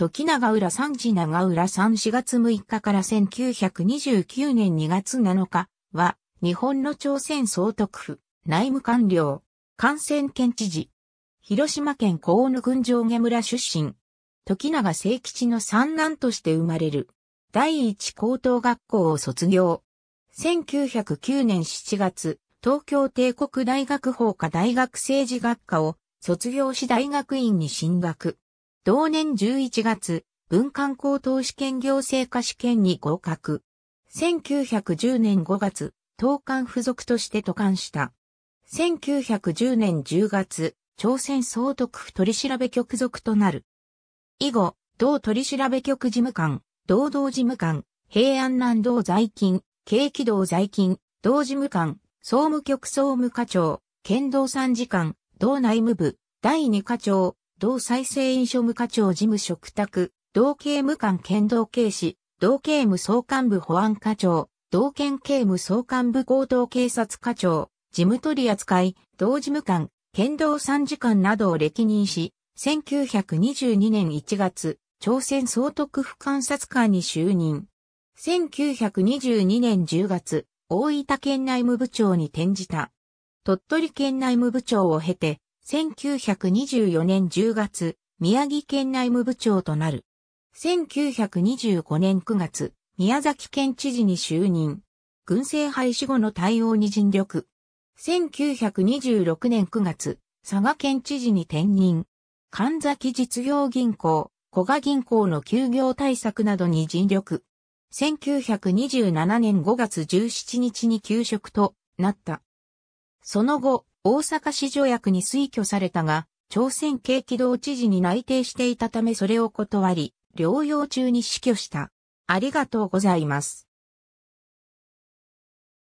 時長浦三次長浦三4月6日から1929年2月7日は、日本の朝鮮総督府、内務官僚、感染県知事、広島県河野郡上下村出身、時長聖吉の三男として生まれる、第一高等学校を卒業。1909年7月、東京帝国大学法科大学政治学科を卒業し大学院に進学。同年11月、文官高等試験行政科試験に合格。1910年5月、当官付属として渡官した。1910年10月、朝鮮総督府取調局属となる。以後、同取調局事務官、同道事務官、平安南道在勤、軽機道在勤、同事務官、総務局総務課長、県道参事官、道内務部、第二課長、同再生員、所務課長事務嘱託、同刑務官剣道警視、同刑務総監部保安課長、同県刑務総監部合同警察課長、事務取扱い、同事務官、剣道参事官などを歴任し、1922年1月、朝鮮総督府監察官に就任。1922年10月、大分県内務部長に転じた。鳥取県内務部長を経て、1924年10月、宮城県内務部長となる。1925年9月、宮崎県知事に就任。軍政廃止後の対応に尽力。1926年9月、佐賀県知事に転任。神崎実業銀行、古賀銀行の休業対策などに尽力。1927年5月17日に休職となった。その後、大阪市条約に推挙されたが、朝鮮系機動知事に内定していたためそれを断り、療養中に死去した。ありがとうございます。